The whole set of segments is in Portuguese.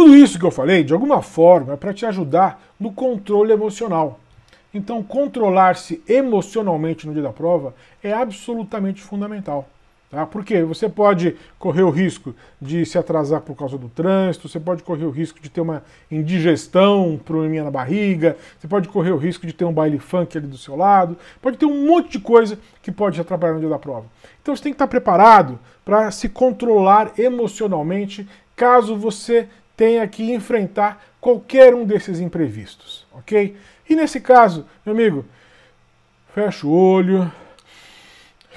Tudo isso que eu falei, de alguma forma, é para te ajudar no controle emocional. Então, controlar-se emocionalmente no dia da prova é absolutamente fundamental. Tá? Porque você pode correr o risco de se atrasar por causa do trânsito, você pode correr o risco de ter uma indigestão, um probleminha na barriga, você pode correr o risco de ter um baile funk ali do seu lado, pode ter um monte de coisa que pode atrapalhar no dia da prova. Então você tem que estar preparado para se controlar emocionalmente caso você tenha que enfrentar qualquer um desses imprevistos, ok? E nesse caso, meu amigo, fecha o olho,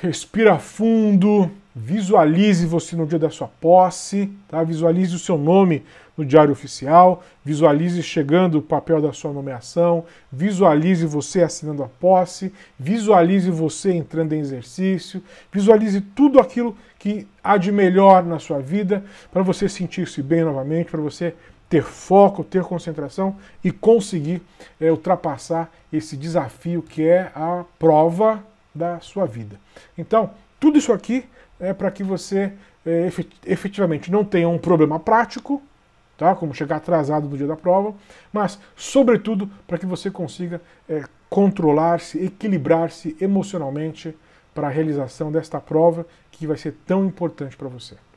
respira fundo Visualize você no dia da sua posse, tá? visualize o seu nome no diário oficial, visualize chegando o papel da sua nomeação, visualize você assinando a posse, visualize você entrando em exercício, visualize tudo aquilo que há de melhor na sua vida para você sentir-se bem novamente, para você ter foco, ter concentração e conseguir é, ultrapassar esse desafio que é a prova da sua vida. Então, tudo isso aqui é para que você é, efetivamente não tenha um problema prático, tá? como chegar atrasado no dia da prova, mas, sobretudo, para que você consiga é, controlar-se, equilibrar-se emocionalmente para a realização desta prova que vai ser tão importante para você.